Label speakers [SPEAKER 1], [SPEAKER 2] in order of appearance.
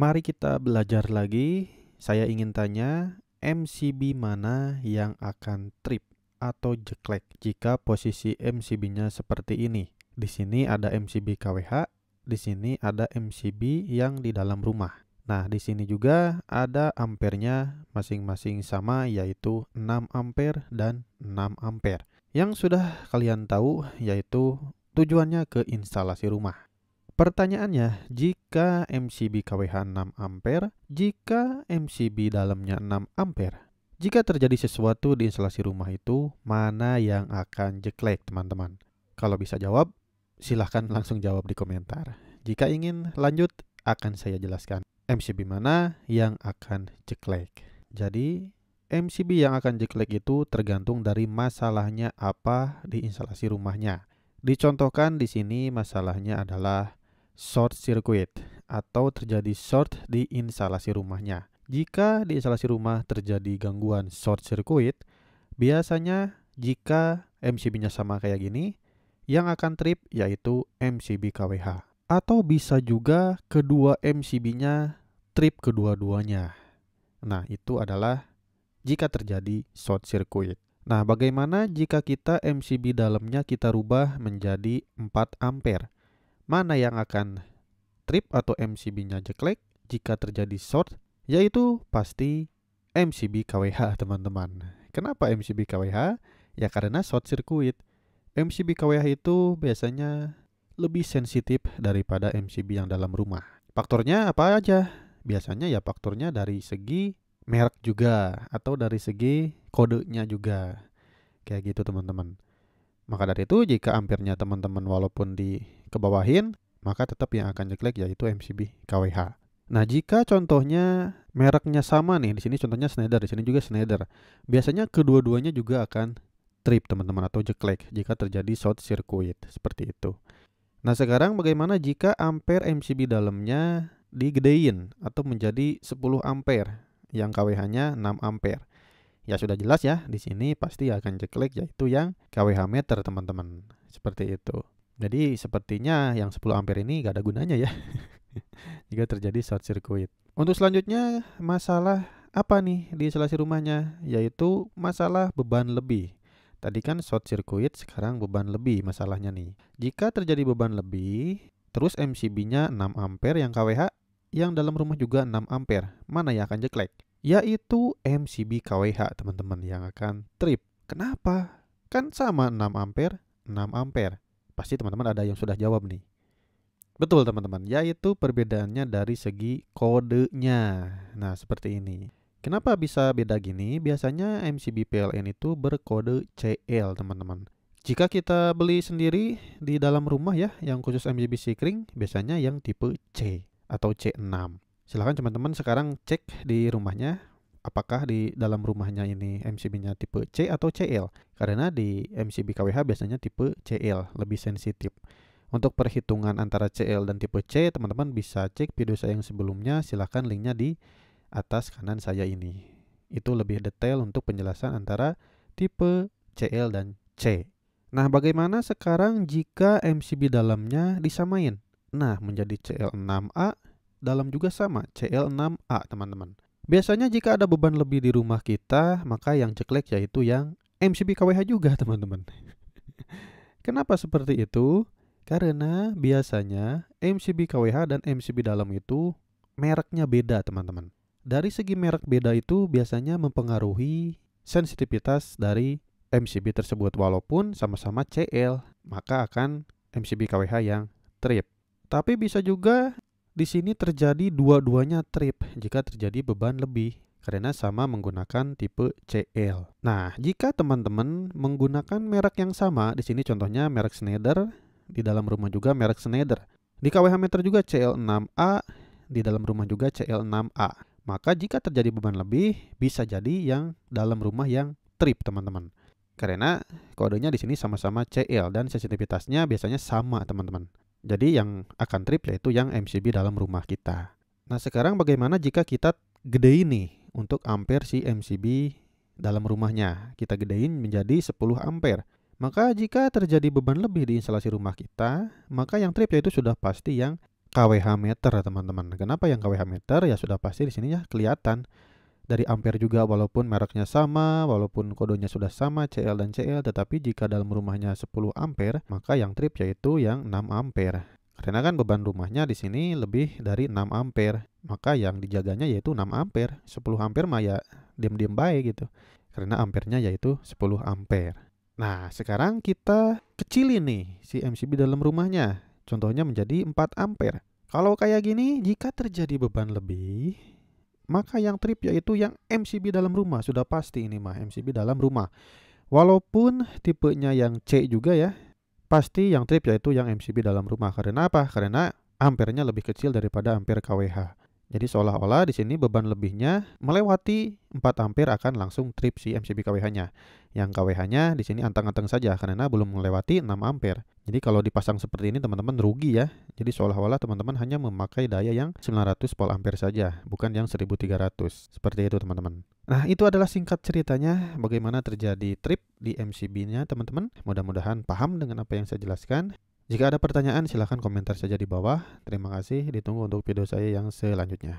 [SPEAKER 1] Mari kita belajar lagi. Saya ingin tanya, MCB mana yang akan trip atau jeklek jika posisi MCB-nya seperti ini? Di sini ada MCB KWH, di sini ada MCB yang di dalam rumah. Nah, di sini juga ada ampernya masing-masing sama yaitu 6 ampere dan 6 ampere. Yang sudah kalian tahu yaitu tujuannya ke instalasi rumah. Pertanyaannya, jika MCB KWH 6 ampere, jika MCB dalamnya 6 ampere, jika terjadi sesuatu di instalasi rumah itu, mana yang akan jeklek teman-teman? Kalau bisa jawab, silahkan langsung jawab di komentar. Jika ingin lanjut, akan saya jelaskan MCB mana yang akan jeklek. Jadi, MCB yang akan jeklek itu tergantung dari masalahnya apa di instalasi rumahnya. Dicontohkan di sini masalahnya adalah short circuit atau terjadi short di instalasi rumahnya. Jika di instalasi rumah terjadi gangguan short circuit, biasanya jika MCB-nya sama kayak gini, yang akan trip yaitu MCB KWH. Atau bisa juga kedua MCB-nya trip kedua-duanya. Nah, itu adalah jika terjadi short circuit. Nah, bagaimana jika kita MCB dalamnya kita rubah menjadi 4 ampere? mana yang akan trip atau MCB-nya jelek jika terjadi short, yaitu pasti MCB KWH teman-teman. Kenapa MCB KWH? Ya karena short circuit. MCB KWH itu biasanya lebih sensitif daripada MCB yang dalam rumah. Faktornya apa aja? Biasanya ya faktornya dari segi merek juga atau dari segi kodenya juga. Kayak gitu teman-teman. Maka dari itu jika ampirnya teman-teman walaupun dikebawahin, maka tetap yang akan jelek yaitu MCB KWH. Nah, jika contohnya mereknya sama nih, di sini contohnya Schneider, di sini juga Schneider. Biasanya kedua-duanya juga akan trip teman-teman atau jelek jika terjadi short circuit seperti itu. Nah, sekarang bagaimana jika ampere MCB dalamnya digedein atau menjadi 10 ampere yang KWH-nya 6 ampere ya sudah jelas ya di sini pasti akan jeklik yaitu yang kWh meter teman-teman seperti itu jadi sepertinya yang 10 ampere ini gak ada gunanya ya jika terjadi short circuit untuk selanjutnya masalah apa nih di isolasi rumahnya yaitu masalah beban lebih Tadi kan short circuit, sekarang beban lebih masalahnya nih. Jika terjadi beban lebih, terus MCB-nya 6 ampere yang KWH, yang dalam rumah juga 6 ampere. Mana ya akan jeklek? yaitu MCB KWH teman-teman yang akan trip. Kenapa? Kan sama 6 ampere, 6 ampere. Pasti teman-teman ada yang sudah jawab nih. Betul teman-teman, yaitu perbedaannya dari segi kodenya. Nah, seperti ini. Kenapa bisa beda gini? Biasanya MCB PLN itu berkode CL, teman-teman. Jika kita beli sendiri di dalam rumah ya, yang khusus MCB Sikring, biasanya yang tipe C atau C6 silahkan teman-teman sekarang cek di rumahnya apakah di dalam rumahnya ini MCB-nya tipe C atau CL karena di MCB KWH biasanya tipe CL lebih sensitif untuk perhitungan antara CL dan tipe C teman-teman bisa cek video saya yang sebelumnya silahkan linknya di atas kanan saya ini itu lebih detail untuk penjelasan antara tipe CL dan C nah bagaimana sekarang jika MCB dalamnya disamain nah menjadi CL6A dalam juga sama, CL6A teman-teman. Biasanya jika ada beban lebih di rumah kita, maka yang ceklek yaitu yang mcb kwh juga teman-teman. Kenapa seperti itu? Karena biasanya mcb kwh dan MCB dalam itu mereknya beda teman-teman. Dari segi merek beda itu biasanya mempengaruhi sensitivitas dari MCB tersebut walaupun sama-sama CL maka akan MCB KWH yang trip. Tapi bisa juga di sini terjadi dua-duanya trip jika terjadi beban lebih karena sama menggunakan tipe CL. Nah, jika teman-teman menggunakan merek yang sama, di sini contohnya merek Schneider, di dalam rumah juga merek Schneider. Di KWH meter juga CL6A, di dalam rumah juga CL6A. Maka jika terjadi beban lebih, bisa jadi yang dalam rumah yang trip, teman-teman. Karena kodenya di sini sama-sama CL dan sensitivitasnya biasanya sama, teman-teman. Jadi yang akan trip yaitu yang MCB dalam rumah kita. Nah sekarang bagaimana jika kita gede ini untuk ampere si MCB dalam rumahnya. Kita gedein menjadi 10 ampere. Maka jika terjadi beban lebih di instalasi rumah kita, maka yang trip yaitu sudah pasti yang KWH meter teman-teman. Kenapa yang KWH meter? Ya sudah pasti di sini ya kelihatan dari ampere juga walaupun mereknya sama, walaupun kodenya sudah sama CL dan CL tetapi jika dalam rumahnya 10 ampere maka yang trip yaitu yang 6 ampere. Karena kan beban rumahnya di sini lebih dari 6 ampere, maka yang dijaganya yaitu 6 ampere. 10 ampere mah ya diam-diam baik gitu. Karena ampernya yaitu 10 ampere. Nah, sekarang kita kecilin nih si MCB dalam rumahnya. Contohnya menjadi 4 ampere. Kalau kayak gini, jika terjadi beban lebih, maka yang trip yaitu yang MCB dalam rumah sudah pasti ini mah MCB dalam rumah walaupun tipenya yang C juga ya pasti yang trip yaitu yang MCB dalam rumah karena apa karena ampernya lebih kecil daripada ampere KWH jadi seolah-olah di sini beban lebihnya melewati 4 ampere akan langsung trip si MCB KWH-nya. Yang KWH-nya di sini anteng-anteng saja karena belum melewati 6 ampere. Jadi kalau dipasang seperti ini teman-teman rugi ya. Jadi seolah-olah teman-teman hanya memakai daya yang 900 volt ampere saja, bukan yang 1300. Seperti itu teman-teman. Nah, itu adalah singkat ceritanya bagaimana terjadi trip di MCB-nya teman-teman. Mudah-mudahan paham dengan apa yang saya jelaskan. Jika ada pertanyaan silahkan komentar saja di bawah. Terima kasih, ditunggu untuk video saya yang selanjutnya.